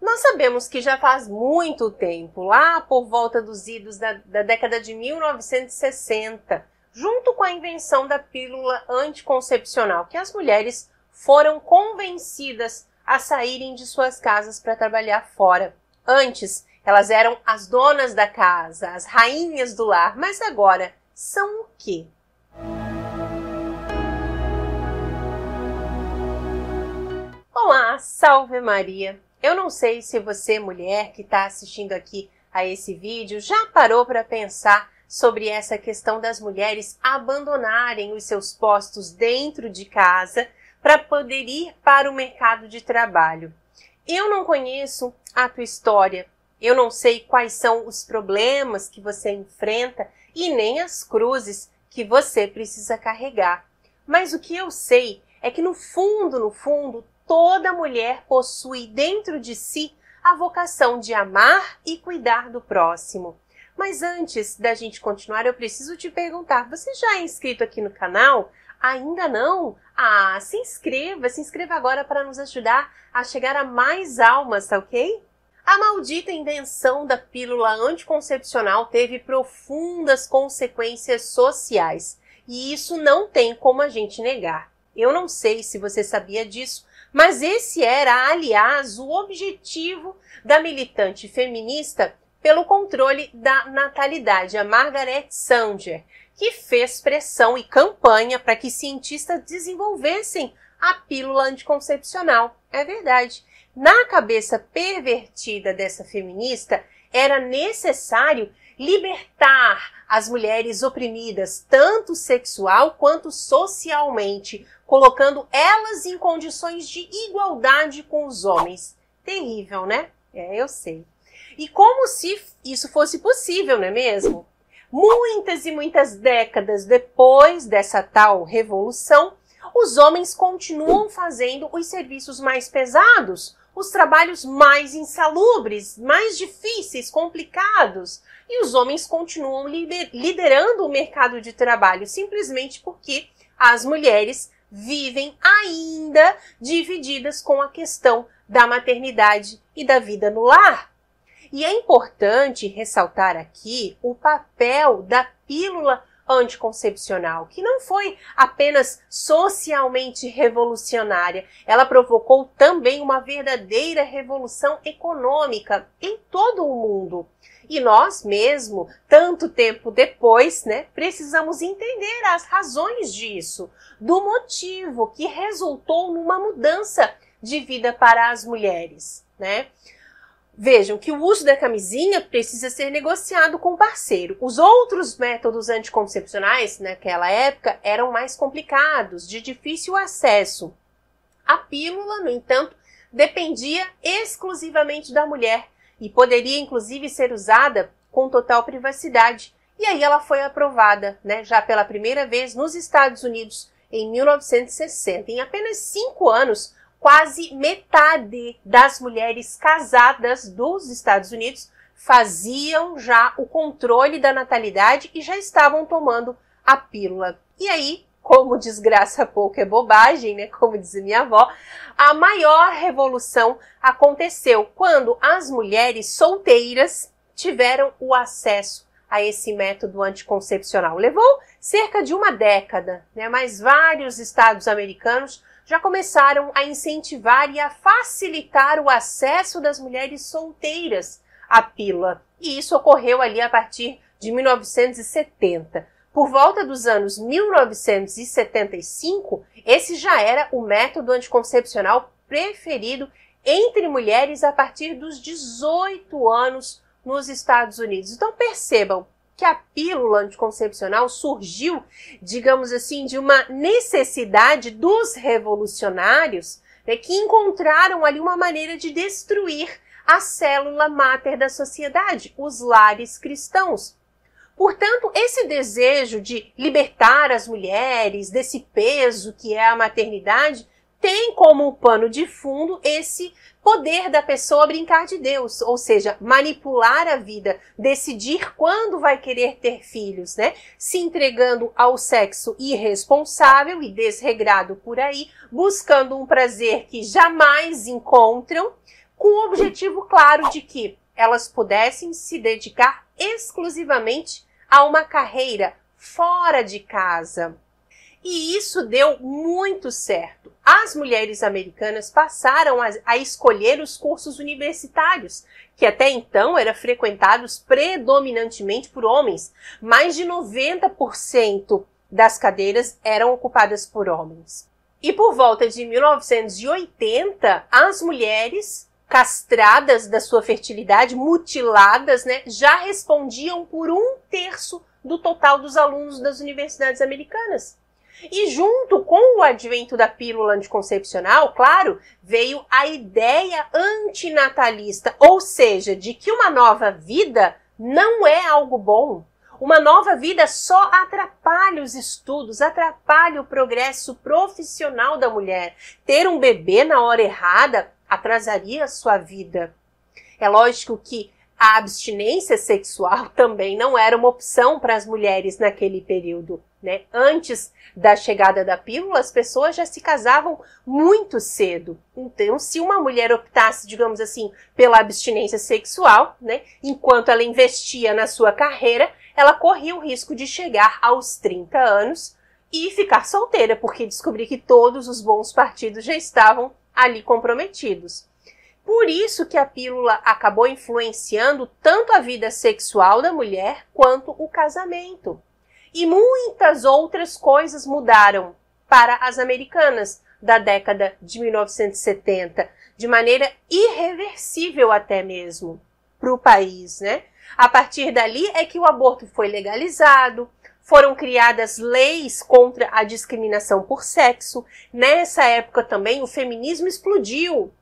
Nós sabemos que já faz muito tempo, lá por volta dos idos da, da década de 1960, junto com a invenção da pílula anticoncepcional, que as mulheres foram convencidas a saírem de suas casas para trabalhar fora. Antes, elas eram as donas da casa, as rainhas do lar, mas agora são o quê? Olá, salve Maria! Eu não sei se você, mulher que está assistindo aqui a esse vídeo, já parou para pensar sobre essa questão das mulheres abandonarem os seus postos dentro de casa para poder ir para o mercado de trabalho. Eu não conheço a tua história, eu não sei quais são os problemas que você enfrenta e nem as cruzes que você precisa carregar. Mas o que eu sei é que no fundo, no fundo, toda mulher possui dentro de si a vocação de amar e cuidar do próximo. Mas antes da gente continuar, eu preciso te perguntar: você já é inscrito aqui no canal? Ainda não? Ah, se inscreva, se inscreva agora para nos ajudar a chegar a mais almas, tá ok? A maldita invenção da pílula anticoncepcional teve profundas consequências sociais, e isso não tem como a gente negar. Eu não sei se você sabia disso, mas esse era, aliás, o objetivo da militante feminista pelo controle da natalidade, a Margaret Sanger, que fez pressão e campanha para que cientistas desenvolvessem a pílula anticoncepcional. É verdade. Na cabeça pervertida dessa feminista, era necessário libertar as mulheres oprimidas, tanto sexual quanto socialmente, colocando elas em condições de igualdade com os homens. Terrível, né? É, eu sei. E como se isso fosse possível, não é mesmo? Muitas e muitas décadas depois dessa tal revolução, os homens continuam fazendo os serviços mais pesados, os trabalhos mais insalubres, mais difíceis, complicados, e os homens continuam liderando o mercado de trabalho simplesmente porque as mulheres vivem ainda divididas com a questão da maternidade e da vida no lar. E é importante ressaltar aqui o papel da pílula anticoncepcional, que não foi apenas socialmente revolucionária, ela provocou também uma verdadeira revolução econômica em todo o mundo. E nós mesmo, tanto tempo depois, né, precisamos entender as razões disso, do motivo que resultou numa mudança de vida para as mulheres, né? Vejam que o uso da camisinha precisa ser negociado com o parceiro. Os outros métodos anticoncepcionais naquela época eram mais complicados, de difícil acesso. A pílula, no entanto, dependia exclusivamente da mulher e poderia inclusive ser usada com total privacidade. E aí ela foi aprovada, né, já pela primeira vez nos Estados Unidos em 1960. Em apenas cinco anos, quase metade das mulheres casadas dos Estados Unidos faziam já o controle da natalidade e já estavam tomando a pílula. E aí, como desgraça pouco é bobagem, né? Como dizia minha avó, a maior revolução aconteceu quando as mulheres solteiras tiveram o acesso a esse método anticoncepcional. Levou cerca de uma década, né? Mas vários estados americanos já começaram a incentivar e a facilitar o acesso das mulheres solteiras à pílula. E isso ocorreu ali a partir de 1970. Por volta dos anos 1975, esse já era o método anticoncepcional preferido entre mulheres a partir dos 18 anos nos Estados Unidos. Então percebam, que a pílula anticoncepcional surgiu, digamos assim, de uma necessidade dos revolucionários né, que encontraram ali uma maneira de destruir a célula máter da sociedade, os lares cristãos. Portanto, esse desejo de libertar as mulheres desse peso que é a maternidade tem como pano de fundo esse poder da pessoa brincar de Deus, ou seja, manipular a vida, decidir quando vai querer ter filhos, né? Se entregando ao sexo irresponsável e desregrado por aí, buscando um prazer que jamais encontram, com o objetivo claro de que elas pudessem se dedicar exclusivamente a uma carreira fora de casa. E isso deu muito certo. As mulheres americanas passaram a, a, escolher os cursos universitários, que até então eram frequentados predominantemente por homens. Mais de 90% das cadeiras eram ocupadas por homens. E por volta de 1980, as mulheres castradas da sua fertilidade, mutiladas, né, já respondiam por um terço do total dos alunos das universidades americanas. E junto com o advento da pílula anticoncepcional, claro, veio a ideia antinatalista, ou seja, de que uma nova vida não é algo bom. Uma nova vida só atrapalha os estudos, atrapalha o progresso profissional da mulher. Ter um bebê na hora errada atrasaria a sua vida. É lógico que a abstinência sexual também não era uma opção para as mulheres naquele período. Né? Antes da chegada da pílula, as pessoas já se casavam muito cedo. Então, se uma mulher optasse, digamos assim, pela abstinência sexual, né? enquanto ela investia na sua carreira, ela corria o risco de chegar aos 30 anos e ficar solteira, porque descobri que todos os bons partidos já estavam ali comprometidos. Por isso que a pílula acabou influenciando tanto a vida sexual da mulher quanto o casamento. E muitas outras coisas mudaram para as americanas da década de 1970, de maneira irreversível até mesmo para o país, né? A partir dali é que o aborto foi legalizado, foram criadas leis contra a discriminação por sexo. Nessa época também o feminismo explodiu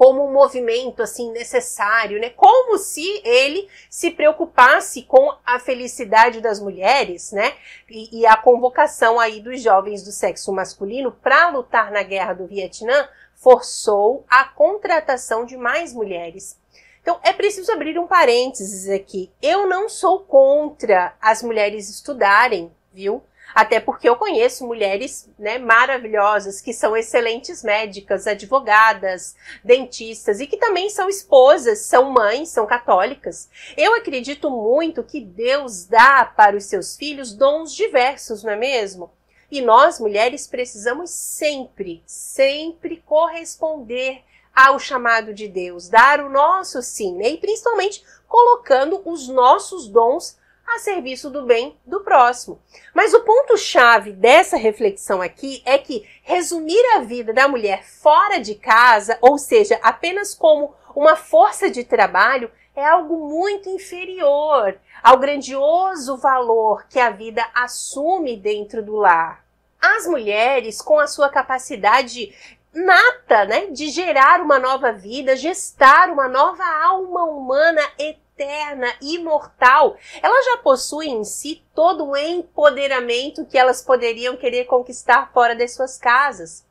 como um movimento assim necessário, né? Como se ele se preocupasse com a felicidade das mulheres, né? E, e a convocação aí dos jovens do sexo masculino para lutar na guerra do Vietnã forçou a contratação de mais mulheres. Então, é preciso abrir um parênteses aqui. Eu não sou contra as mulheres estudarem, viu? Até porque eu conheço mulheres né, maravilhosas que são excelentes médicas, advogadas, dentistas e que também são esposas, são mães, são católicas. Eu acredito muito que Deus dá para os seus filhos dons diversos, não é mesmo? E nós, mulheres, precisamos sempre, sempre corresponder ao chamado de Deus, dar o nosso sim, né? e principalmente colocando os nossos dons a serviço do bem do próximo. Mas o ponto-chave dessa reflexão aqui é que resumir a vida da mulher fora de casa, ou seja, apenas como uma força de trabalho, é algo muito inferior ao grandioso valor que a vida assume dentro do lar. As mulheres, com a sua capacidade nata, né, de gerar uma nova vida, gestar uma nova alma humana eterna, eterna, imortal, ela já possui em si todo o empoderamento que elas poderiam querer conquistar fora das suas casas.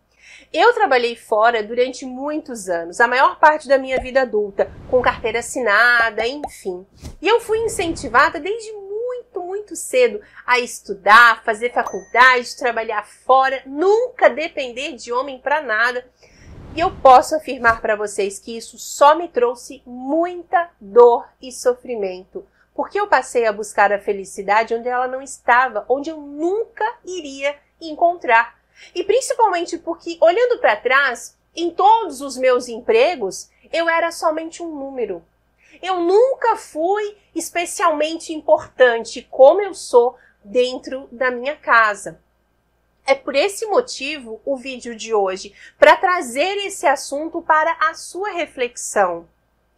Eu trabalhei fora durante muitos anos, a maior parte da minha vida adulta, com carteira assinada, enfim. E eu fui incentivada desde muito, muito cedo a estudar, fazer faculdade, trabalhar fora, nunca depender de homem para nada. E eu posso afirmar para vocês que isso só me trouxe muita dor e sofrimento, porque eu passei a buscar a felicidade onde ela não estava, onde eu nunca iria encontrar. E principalmente porque, olhando para trás, em todos os meus empregos, eu era somente um número. Eu nunca fui especialmente importante como eu sou dentro da minha casa. É por esse motivo o vídeo de hoje, para trazer esse assunto para a sua reflexão.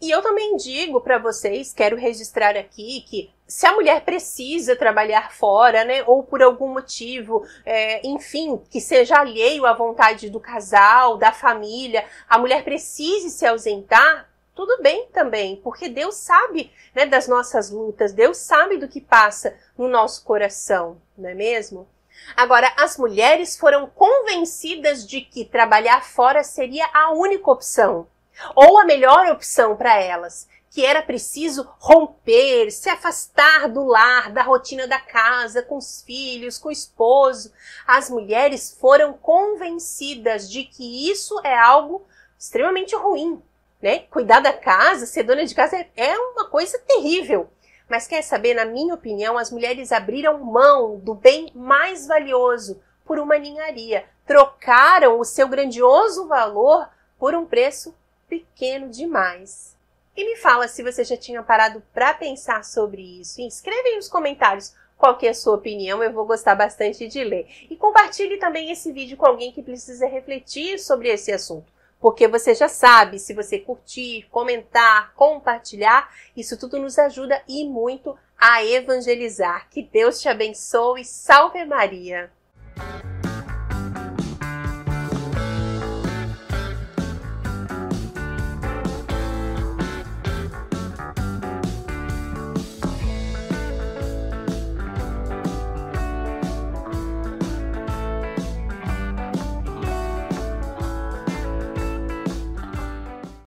E eu também digo para vocês, quero registrar aqui que se a mulher precisa trabalhar fora, né, ou por algum motivo, é, enfim, que seja alheio à vontade do casal, da família, a mulher precise se ausentar, tudo bem também, porque Deus sabe né, das nossas lutas, Deus sabe do que passa no nosso coração, não é mesmo? Agora, as mulheres foram convencidas de que trabalhar fora seria a única opção, ou a melhor opção para elas, que era preciso romper, se afastar do lar, da rotina da casa, com os filhos, com o esposo. As mulheres foram convencidas de que isso é algo extremamente ruim, né? Cuidar da casa, ser dona de casa é, é uma coisa terrível. Mas quer saber, na minha opinião, as mulheres abriram mão do bem mais valioso por uma ninharia, trocaram o seu grandioso valor por um preço pequeno demais. E me fala se você já tinha parado para pensar sobre isso. escreve aí nos comentários qual é a sua opinião, eu vou gostar bastante de ler. E compartilhe também esse vídeo com alguém que precisa refletir sobre esse assunto porque você já sabe, se você curtir, comentar, compartilhar, isso tudo nos ajuda e muito a evangelizar. Que Deus te abençoe. Salve Maria!